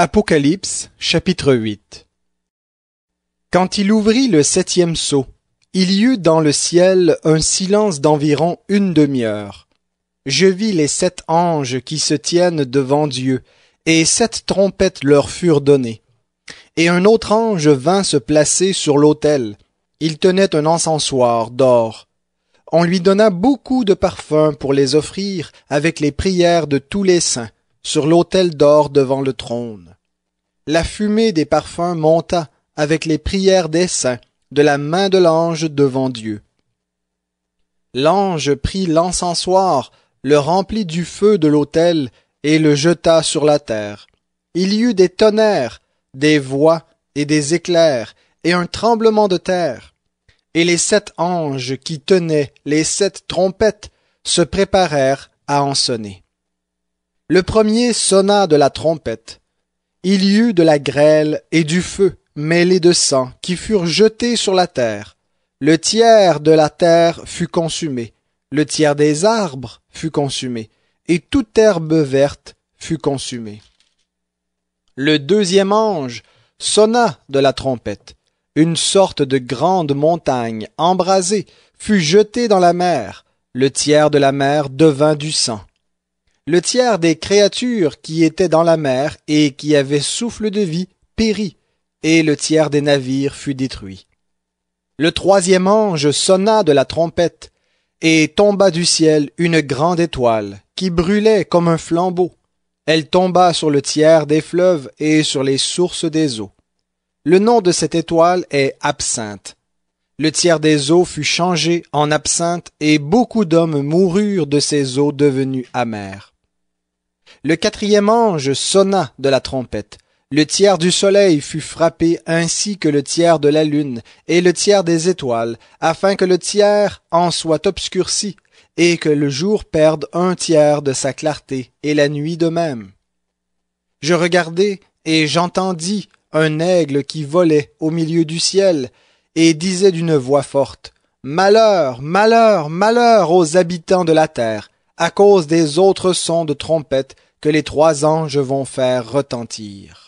Apocalypse chapitre 8 Quand il ouvrit le septième sceau, il y eut dans le ciel un silence d'environ une demi-heure. Je vis les sept anges qui se tiennent devant Dieu, et sept trompettes leur furent données. Et un autre ange vint se placer sur l'autel. Il tenait un encensoir d'or. On lui donna beaucoup de parfums pour les offrir avec les prières de tous les saints sur l'autel d'or devant le trône. La fumée des parfums monta avec les prières des saints de la main de l'ange devant Dieu. L'ange prit l'encensoir, le remplit du feu de l'autel et le jeta sur la terre. Il y eut des tonnerres, des voix et des éclairs, et un tremblement de terre. Et les sept anges qui tenaient les sept trompettes se préparèrent à en sonner. Le premier sonna de la trompette. Il y eut de la grêle et du feu mêlés de sang qui furent jetés sur la terre. Le tiers de la terre fut consumé, le tiers des arbres fut consumé, et toute herbe verte fut consumée. Le deuxième ange sonna de la trompette. Une sorte de grande montagne embrasée fut jetée dans la mer. Le tiers de la mer devint du sang. Le tiers des créatures qui étaient dans la mer et qui avaient souffle de vie périt, et le tiers des navires fut détruit. Le troisième ange sonna de la trompette, et tomba du ciel une grande étoile, qui brûlait comme un flambeau. Elle tomba sur le tiers des fleuves et sur les sources des eaux. Le nom de cette étoile est Absinthe. Le tiers des eaux fut changé en absinthe et beaucoup d'hommes moururent de ces eaux devenues amères. Le quatrième ange sonna de la trompette. Le tiers du soleil fut frappé ainsi que le tiers de la lune et le tiers des étoiles, afin que le tiers en soit obscurci, et que le jour perde un tiers de sa clarté, et la nuit de même. Je regardai, et j'entendis un aigle qui volait au milieu du ciel, et disait d'une voix forte. Malheur, malheur, malheur aux habitants de la terre, à cause des autres sons de trompette que les trois anges vont faire retentir.